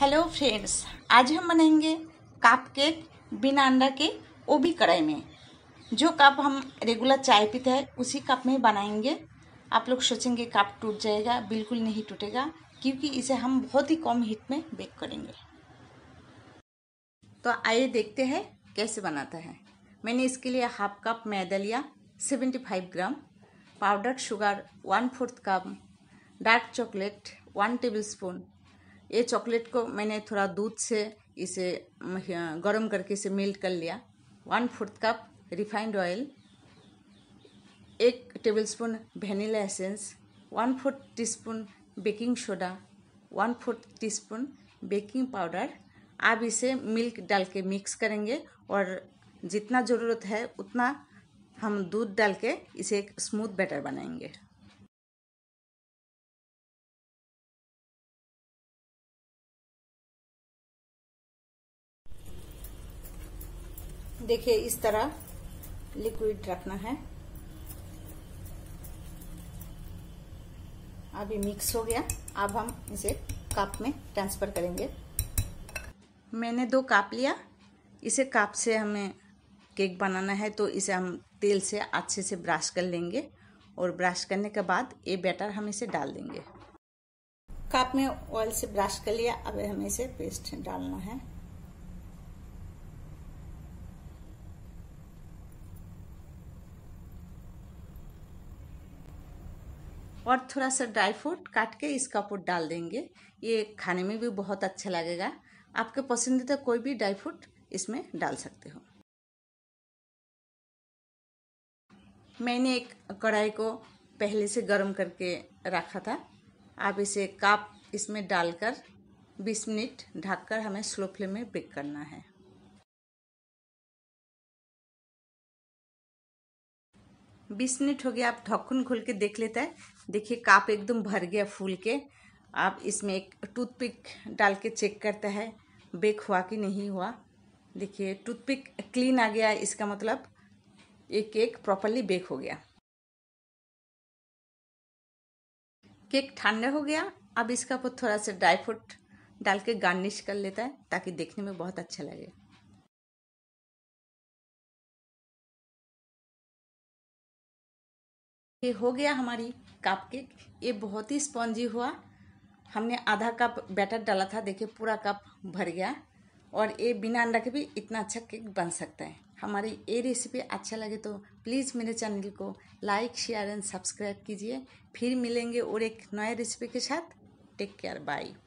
hello friends आज हम बनाएंगे कप केक बिना अंडा के वो भी कढ़ाई में जो कप हम रेगुलर चाय पीते हैं उसी कप में बनाएंगे आप लोग सोचेंगे कप टूट जाएगा बिल्कुल नहीं टूटेगा क्योंकि इसे हम बहुत ही कम हीट में बेक करेंगे तो आइए देखते हैं कैसे बनाता है मैंने इसके लिए हाफ कप मैदा लिया seventy five gram powder sugar one fourth cup dark chocolate one tablespoon ये चॉकलेट को मैंने थोड़ा दूध से इसे गर्म करके इसे मेल्ट कर लिया one fourth cup refined oil एक tablespoon vanilla essence one fourth teaspoon baking soda one fourth teaspoon baking powder आप इसे मिल्क डाल के मिक्स करेंगे और जितना ज़रूरत है उतना हम दूध डाल के इसे एक स्मूथ बैटर बनाएंगे देखिए इस तरह लिक्विड रखना है अभी मिक्स हो गया अब हम इसे कप में ट्रांसफ़र करेंगे मैंने दो कप लिया इसे कप से हमें केक बनाना है तो इसे हम तेल से अच्छे से ब्रश कर लेंगे और ब्रश करने के बाद ये बैटर हम इसे डाल देंगे कप में ऑयल से ब्रश कर लिया अब हमें इसे पेस्ट डालना है और थोड़ा सा ड्राई फ्रूट काट के इसका ऊपर डाल देंगे ये खाने में भी बहुत अच्छा लगेगा आपके पसंदीदा कोई भी ड्राई फ्रूट इसमें डाल सकते हो मैंने एक कढ़ाई को पहले से गर्म करके रखा था आप इसे काप इसमें डालकर 20 मिनट ढककर हमें स्लो फ्लेम में बेक करना है बीस मिनट हो गया आप ढक्कन खोल के देख लेते हैं देखिए काप एकदम भर गया फूल के आप इसमें एक टूथपिक डाल के चेक करता है बेक हुआ कि नहीं हुआ देखिए टूथपिक क्लीन आ गया इसका मतलब ये केक प्रॉपरली बेक हो गया केक ठंडा हो गया अब इसका ऊपर थोड़ा सा ड्राई फ्रूट डाल के गार्निश कर लेता है ताकि देखने में बहुत अच्छा लगे ये हो गया हमारी कप केक ये बहुत ही स्पॉन्जी हुआ हमने आधा कप बैटर डाला था देखिए पूरा कप भर गया और ये बिना अंडा के भी इतना अच्छा केक बन सकता है हमारी ये रेसिपी अच्छा लगे तो प्लीज़ मेरे चैनल को लाइक शेयर एंड सब्सक्राइब कीजिए फिर मिलेंगे और एक नए रेसिपी के साथ टेक केयर बाय